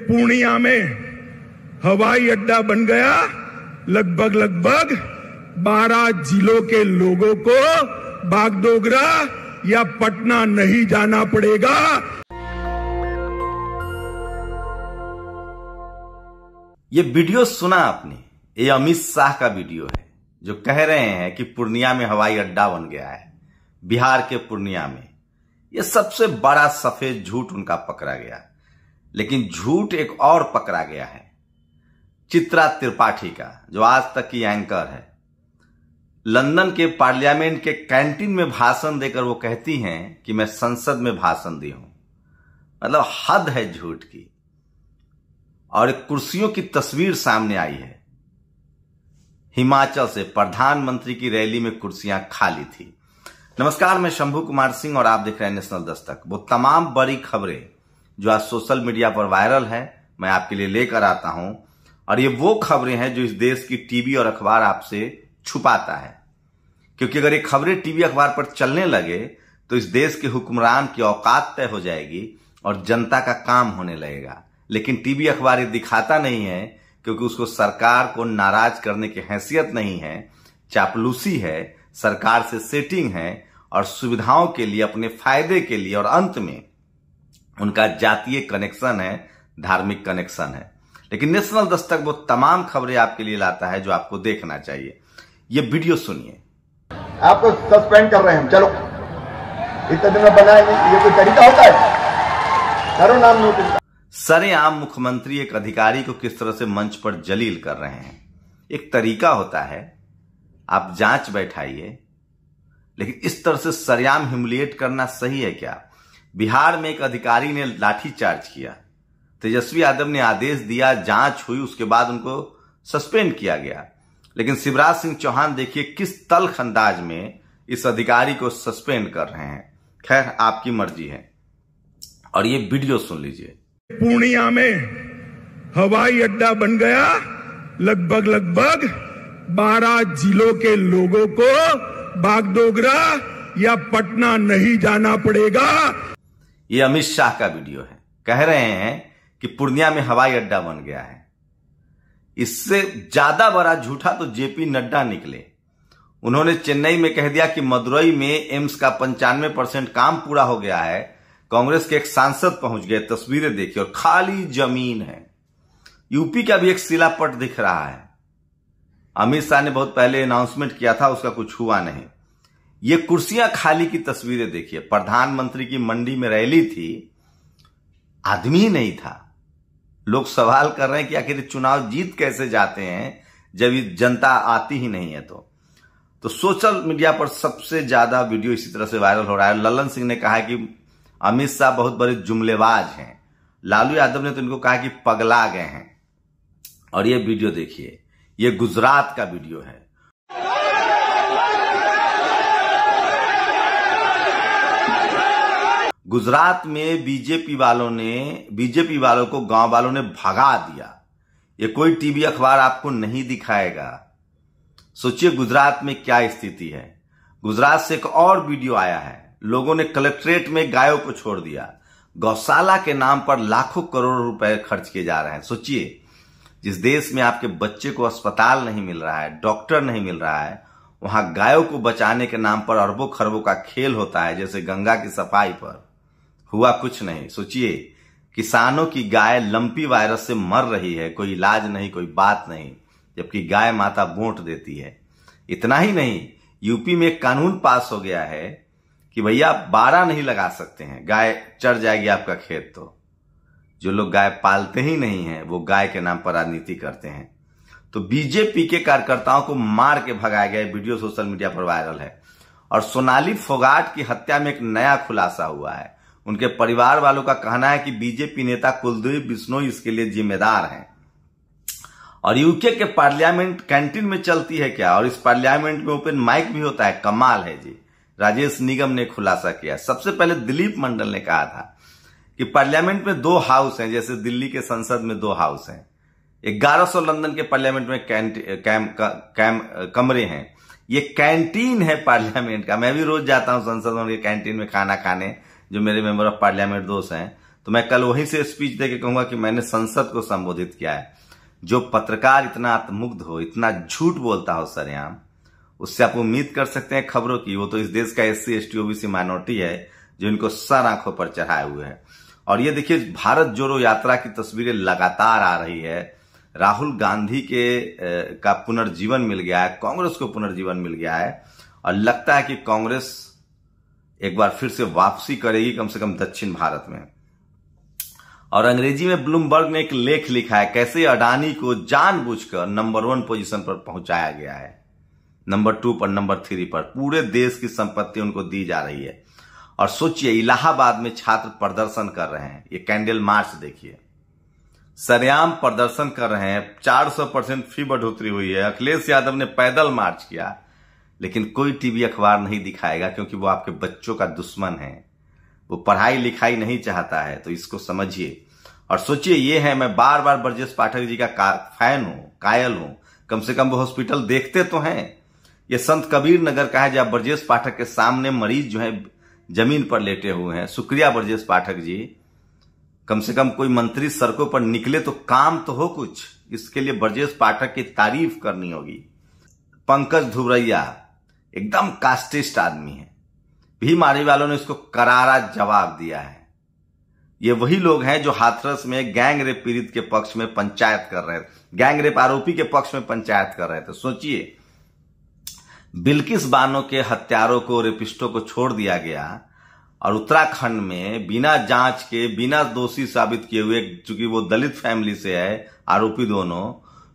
पूर्णिया में हवाई अड्डा बन गया लगभग लगभग 12 जिलों के लोगों को बागडोगरा या पटना नहीं जाना पड़ेगा ये वीडियो सुना आपने ये अमित शाह का वीडियो है जो कह रहे हैं कि पूर्णिया में हवाई अड्डा बन गया है बिहार के पूर्णिया में ये सबसे बड़ा सफेद झूठ उनका पकड़ा गया लेकिन झूठ एक और पकड़ा गया है चित्रा त्रिपाठी का जो आज तक की एंकर है लंदन के पार्लियामेंट के कैंटीन में भाषण देकर वो कहती हैं कि मैं संसद में भाषण दी हूं मतलब हद है झूठ की और एक कुर्सियों की तस्वीर सामने आई है हिमाचल से प्रधानमंत्री की रैली में कुर्सियां खाली थी नमस्कार मैं शंभू कुमार सिंह और आप देख रहे हैं नेशनल दस्तक वो तमाम बड़ी खबरें जो आज सोशल मीडिया पर वायरल है मैं आपके लिए लेकर आता हूं और ये वो खबरें हैं जो इस देश की टीवी और अखबार आपसे छुपाता है क्योंकि अगर ये खबरें टीवी अखबार पर चलने लगे तो इस देश के हुक्मरान की औकात तय हो जाएगी और जनता का काम होने लगेगा लेकिन टीवी अखबार ये दिखाता नहीं है क्योंकि उसको सरकार को नाराज करने की हैसियत नहीं है चापलूसी है सरकार से सेटिंग है और सुविधाओं के लिए अपने फायदे के लिए और अंत में उनका जातीय कनेक्शन है धार्मिक कनेक्शन है लेकिन नेशनल दस्तक वो तमाम खबरें आपके लिए लाता है जो आपको देखना चाहिए ये वीडियो सुनिए आपको सस्पेंड कर रहे हैं चलो इतने दिन में ये कोई तरीका होता है करो नाम नोटिस आम मुख्यमंत्री एक अधिकारी को किस तरह से मंच पर जलील कर रहे हैं एक तरीका होता है आप जांच बैठाइए लेकिन इस तरह से सरेआम ह्यूमिलिएट करना सही है क्या बिहार में एक अधिकारी ने लाठीचार्ज किया तेजस्वी यादव ने आदेश दिया जांच हुई उसके बाद उनको सस्पेंड किया गया लेकिन शिवराज सिंह चौहान देखिए किस तल्ख अंदाज में इस अधिकारी को सस्पेंड कर रहे हैं खैर आपकी मर्जी है और ये वीडियो सुन लीजिए पूर्णिया में हवाई अड्डा बन गया लगभग लगभग बारह जिलों के लोगों को बागडोगरा या पटना नहीं जाना पड़ेगा ये अमित शाह का वीडियो है कह रहे हैं कि पूर्णिया में हवाई अड्डा बन गया है इससे ज्यादा बड़ा झूठा तो जेपी नड्डा निकले उन्होंने चेन्नई में कह दिया कि मदुरई में एम्स का पंचानवे परसेंट काम पूरा हो गया है कांग्रेस के एक सांसद पहुंच गए तस्वीरें देखी और खाली जमीन है यूपी का भी एक सिलापट दिख रहा है अमित शाह ने बहुत पहले अनाउंसमेंट किया था उसका कुछ हुआ नहीं ये कुर्सियां खाली की तस्वीरें देखिए प्रधानमंत्री की मंडी में रैली थी आदमी ही नहीं था लोग सवाल कर रहे हैं कि आखिर चुनाव जीत कैसे जाते हैं जब जनता आती ही नहीं है तो तो सोशल मीडिया पर सबसे ज्यादा वीडियो इसी तरह से वायरल हो रहा है ललन सिंह ने कहा कि अमित शाह बहुत बड़े जुमलेबाज हैं लालू यादव ने तो इनको कहा कि पगला गए हैं और ये वीडियो देखिए ये गुजरात का वीडियो है गुजरात में बीजेपी वालों ने बीजेपी वालों को गांव वालों ने भगा दिया ये कोई टीवी अखबार आपको नहीं दिखाएगा सोचिए गुजरात में क्या स्थिति है गुजरात से एक और वीडियो आया है लोगों ने कलेक्ट्रेट में गायों को छोड़ दिया गौशाला के नाम पर लाखों करोड़ रुपए खर्च किए जा रहे हैं सोचिए जिस देश में आपके बच्चे को अस्पताल नहीं मिल रहा है डॉक्टर नहीं मिल रहा है वहां गायों को बचाने के नाम पर अरबों खरबों का खेल होता है जैसे गंगा की सफाई पर हुआ कुछ नहीं सोचिए किसानों की गाय लंपी वायरस से मर रही है कोई इलाज नहीं कोई बात नहीं जबकि गाय माता वोट देती है इतना ही नहीं यूपी में एक कानून पास हो गया है कि भैया आप बारह नहीं लगा सकते हैं गाय चढ़ जाएगी आपका खेत तो जो लोग गाय पालते ही नहीं है वो गाय के नाम पर राजनीति करते हैं तो बीजेपी के कार्यकर्ताओं को मार के भगाया गया वीडियो सोशल मीडिया पर वायरल है और सोनाली फोगाट की हत्या में एक नया खुलासा हुआ है उनके परिवार वालों का कहना है कि बीजेपी नेता कुलदीप बिश्नोई इसके लिए जिम्मेदार हैं और यूके के पार्लियामेंट कैंटीन में चलती है क्या और इस पार्लियामेंट में ओपन माइक भी होता है कमाल है जी राजेश निगम ने खुलासा किया सबसे पहले दिलीप मंडल ने कहा था कि पार्लियामेंट में दो हाउस हैं जैसे दिल्ली के संसद में दो हाउस हैं ग्यारह सौ लंदन के पार्लियामेंट में कैम, कैम, कमरे हैं ये कैंटीन है पार्लियामेंट का मैं भी रोज जाता हूं संसद में कैंटीन में खाना खाने जो मेरे मेंबर ऑफ पार्लियामेंट दोस्त हैं तो मैं कल वहीं से स्पीच दे के कहूंगा कि मैंने संसद को संबोधित किया है जो पत्रकार इतना आत्मुग्ध हो इतना झूठ बोलता हो सरयाम उससे आप उम्मीद कर सकते हैं खबरों की वो तो इस देश का S C S T OBC minority है जो इनको सर आंखों पर चढ़ाए हुए हैं और ये देखिए भारत जोड़ो यात्रा की तस्वीरें लगातार आ रही है राहुल गांधी के का पुनर्जीवन मिल गया है कांग्रेस को पुनर्जीवन मिल गया है और लगता है कि कांग्रेस एक बार फिर से वापसी करेगी कम से कम दक्षिण भारत में और अंग्रेजी में ब्लूमबर्ग ने एक लेख लिखा है कैसे अडानी को जानबूझकर नंबर वन पोजीशन पर पहुंचाया गया है नंबर टू पर नंबर थ्री पर पूरे देश की संपत्ति उनको दी जा रही है और सोचिए इलाहाबाद में छात्र प्रदर्शन कर रहे हैं ये कैंडल मार्च देखिए सरेआम प्रदर्शन कर रहे हैं 400 परसेंट फी बढ़ोतरी हुई है अखिलेश यादव ने पैदल मार्च किया लेकिन कोई टीवी अखबार नहीं दिखाएगा क्योंकि वो आपके बच्चों का दुश्मन है वो पढ़ाई लिखाई नहीं चाहता है तो इसको समझिए और सोचिए ये है मैं बार बार ब्रजेश पाठक जी का फैन हूं कायल हूं कम से कम वो हॉस्पिटल देखते तो हैं ये संत कबीर नगर का है जहां ब्रजेश पाठक के सामने मरीज जो है जमीन पर लेटे हुए हैं शुक्रिया ब्रजेश पाठक जी कम से कम कोई मंत्री सड़कों पर निकले तो काम तो हो कुछ इसके लिए ब्रजेश पाठक की तारीफ करनी होगी पंकज धुबरैया एकदम कास्टिस्ट आदमी है भी मारी वालों ने उसको करारा जवाब दिया है ये वही लोग हैं जो हाथरस में गैंग रेप पीड़ित के पक्ष में पंचायत कर रहे थे गैंग रेप आरोपी के पक्ष में पंचायत कर रहे थे सोचिए बिल्किस बानो के हत्यारों को रेपिस्टों को छोड़ दिया गया और उत्तराखंड में बिना जांच के बिना दोषी साबित किए हुए चूंकि वो दलित फैमिली से है आरोपी दोनों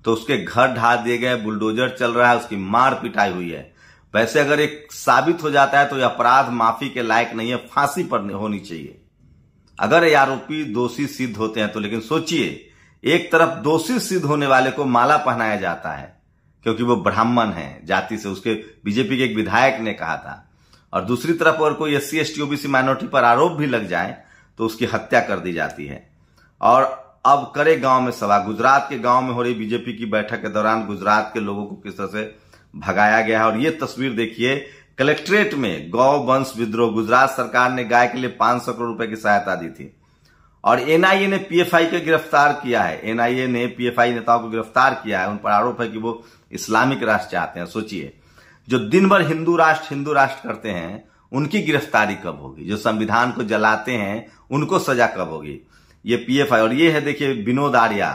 तो उसके घर ढा दिए गए बुलडोजर चल रहा है उसकी मार पिटाई हुई है वैसे अगर एक साबित हो जाता है तो यह अपराध माफी के लायक नहीं है फांसी पर होनी चाहिए अगर ये आरोपी दोषी सिद्ध होते हैं तो लेकिन सोचिए एक तरफ दोषी सिद्ध होने वाले को माला पहनाया जाता है क्योंकि वो ब्राह्मण है जाति से उसके बीजेपी के एक विधायक ने कहा था और दूसरी तरफ अगर कोई S C S T OBC minority पर आरोप भी लग जाए तो उसकी हत्या कर दी जाती है और अब करे गांव में सभा गुजरात के गांव में हो रही बीजेपी की बैठक के दौरान गुजरात के लोगों को किस तरह से भगाया गया है और ये तस्वीर देखिए कलेक्ट्रेट में गौ वंश विद्रोह गुजरात सरकार ने गाय के लिए 500 करोड़ रुपए की सहायता दी थी और एनआईए ने पीएफआई को गिरफ्तार किया है एनआईए ने पीएफआई नेताओं को गिरफ्तार किया है उन पर आरोप है कि वो इस्लामिक राष्ट्र चाहते हैं सोचिए जो दिन भर हिंदू राष्ट्र हिंदू राष्ट्र करते हैं उनकी गिरफ्तारी कब होगी जो संविधान को जलाते हैं उनको सजा कब होगी ये पीएफआई और ये है देखिए विनोद आर्या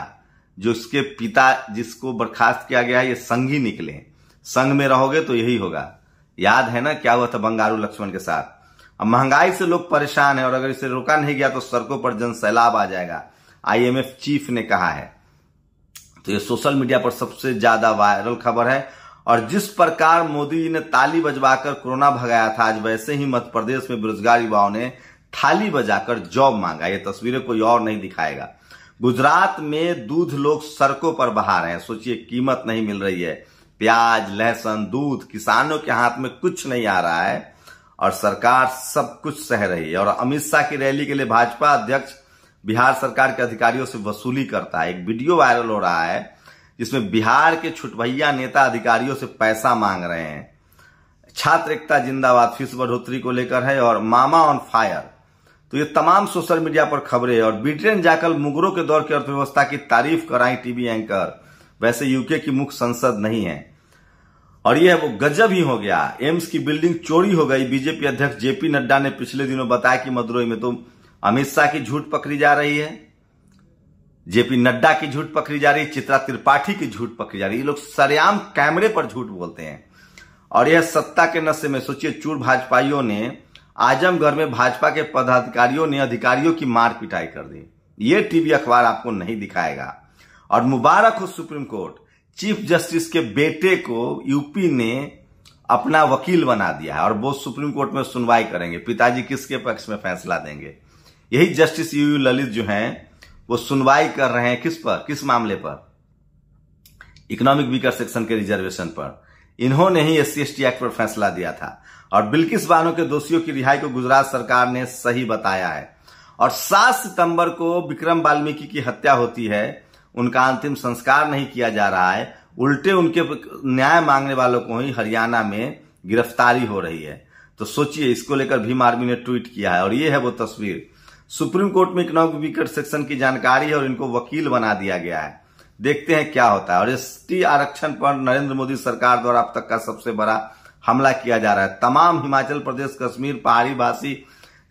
जो उसके पिता जिसको बर्खास्त किया गया है ये संघी निकले हैं संग में रहोगे तो यही होगा याद है ना क्या हुआ था बंगारू लक्ष्मण के साथ अब महंगाई से लोग परेशान है और अगर इसे रोका नहीं गया तो सड़कों पर जन सैलाब आ जाएगा आईएमएफ चीफ ने कहा है तो ये सोशल मीडिया पर सबसे ज्यादा वायरल खबर है और जिस प्रकार मोदी ने ताली बजवाकर कोरोना भगाया था आज वैसे ही मध्य प्रदेश में बेरोजगार युवाओं ने थाली बजाकर जॉब मांगा ये तस्वीरें कोई और नहीं दिखाएगा गुजरात में दूध लोग सड़कों पर बहा रहे हैं सोचिए कीमत नहीं मिल रही है प्याज लहसुन दूध किसानों के हाथ में कुछ नहीं आ रहा है और सरकार सब कुछ सह रही है और अमित शाह की रैली के लिए भाजपा अध्यक्ष बिहार सरकार के अधिकारियों से वसूली करता है एक वीडियो वायरल हो रहा है जिसमें बिहार के छुटभैया नेता अधिकारियों से पैसा मांग रहे हैं छात्र एकता जिंदाबाद फीस बढ़ोतरी को लेकर है और मामा ऑन फायर तो ये तमाम सोशल मीडिया पर खबरें और ब्रिटेन जाकर मुगरों के दौर की अर्थव्यवस्था की तारीफ कराई टीवी एंकर वैसे यूके की मुख्य संसद नहीं है और यह वो गजब ही हो गया एम्स की बिल्डिंग चोरी हो गई बीजेपी अध्यक्ष जेपी नड्डा ने पिछले दिनों बताया कि मदुरई में तो अमित शाह की झूठ पकड़ी जा रही है जेपी नड्डा की झूठ पकड़ी जा रही है चित्रा त्रिपाठी की झूठ पकड़ी जा रही है ये लोग सरेआम कैमरे पर झूठ बोलते हैं और यह सत्ता के नशे में सोचिए चूर भाजपाइयों ने आजमगढ़ में भाजपा के पदाधिकारियों ने अधिकारियों की मार पिटाई कर दी ये टीवी अखबार आपको नहीं दिखाएगा और मुबारक हो सुप्रीम कोर्ट चीफ जस्टिस के बेटे को यूपी ने अपना वकील बना दिया है और वो सुप्रीम कोर्ट में सुनवाई करेंगे पिताजी किसके पक्ष में फैसला देंगे यही जस्टिस यू यू ललित जो हैं वो सुनवाई कर रहे हैं किस पर किस मामले पर इकोनॉमिक वीकर सेक्शन के रिजर्वेशन पर इन्होंने ही एस सी एक्ट पर फैसला दिया था और बिल्किस बानो के दोषियों की रिहाई को गुजरात सरकार ने सही बताया है और सात सितंबर को विक्रम वाल्मीकि की हत्या होती है उनका अंतिम संस्कार नहीं किया जा रहा है उल्टे उनके न्याय मांगने वालों को ही हरियाणा में गिरफ्तारी हो रही है तो सोचिए इसको लेकर भीम आर्मी ने ट्वीट किया है और ये है वो तस्वीर सुप्रीम कोर्ट में इकोनॉमिक विकट सेक्शन की जानकारी है और इनको वकील बना दिया गया है देखते हैं क्या होता है और एस आरक्षण पर नरेंद्र मोदी सरकार द्वारा अब तक का सबसे बड़ा हमला किया जा रहा है तमाम हिमाचल प्रदेश कश्मीर पहाड़ी भाषी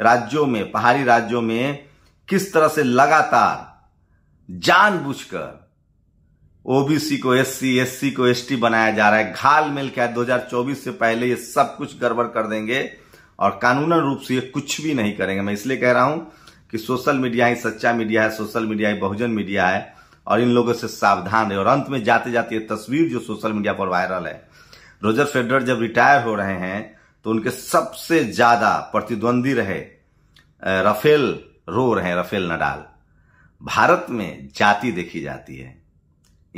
राज्यों में पहाड़ी राज्यों में किस तरह से लगातार जानबूझकर ओबीसी को एससी एससी को एसटी बनाया जा रहा है घाल मिल क्या है 2024 से पहले ये सब कुछ गड़बड़ कर देंगे और कानूनन रूप से ये कुछ भी नहीं करेंगे मैं इसलिए कह रहा हूं कि सोशल मीडिया ही सच्चा मीडिया है सोशल मीडिया ही बहुजन मीडिया है और इन लोगों से सावधान रहे और अंत में जाते जाते ये तस्वीर जो सोशल मीडिया पर वायरल है रोजर फेडर जब रिटायर हो रहे हैं तो उनके सबसे ज्यादा प्रतिद्वंदी रहे रफेल रो रहे हैं रफेल नडाल भारत में जाति देखी जाती है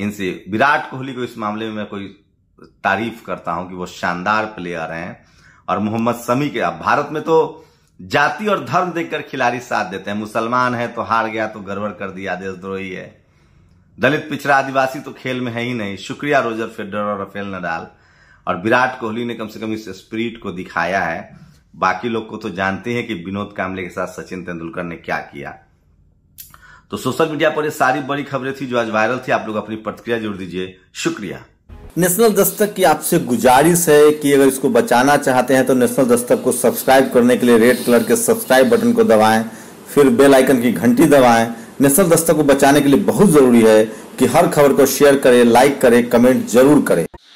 इनसे विराट कोहली को इस मामले में मैं कोई तारीफ करता हूं कि वो शानदार प्लेयर हैं और मोहम्मद समी के अब भारत में तो जाति और धर्म देखकर खिलाड़ी साथ देते हैं मुसलमान है तो हार गया तो गड़बड़ कर दिया देशद्रोही है दलित पिछड़ा आदिवासी तो खेल में है ही नहीं शुक्रिया रोजर फेडर और रफेल नडाल और विराट कोहली ने कम से कम इस स्पिरिट को दिखाया है बाकी लोग को तो जानते हैं कि विनोद कामले के साथ सचिन तेंदुलकर ने क्या किया तो सोशल मीडिया पर ये सारी बड़ी खबरें थी जो आज वायरल थी आप लोग अपनी प्रतिक्रिया जोड़ दीजिए शुक्रिया नेशनल दस्तक की आपसे गुजारिश है कि अगर इसको बचाना चाहते हैं तो नेशनल दस्तक को सब्सक्राइब करने के लिए रेड कलर के सब्सक्राइब बटन को दबाएं फिर बेल आइकन की घंटी दबाएं नेशनल दस्तक को बचाने के लिए बहुत जरूरी है कि हर खबर को शेयर करें लाइक करें कमेंट जरूर करें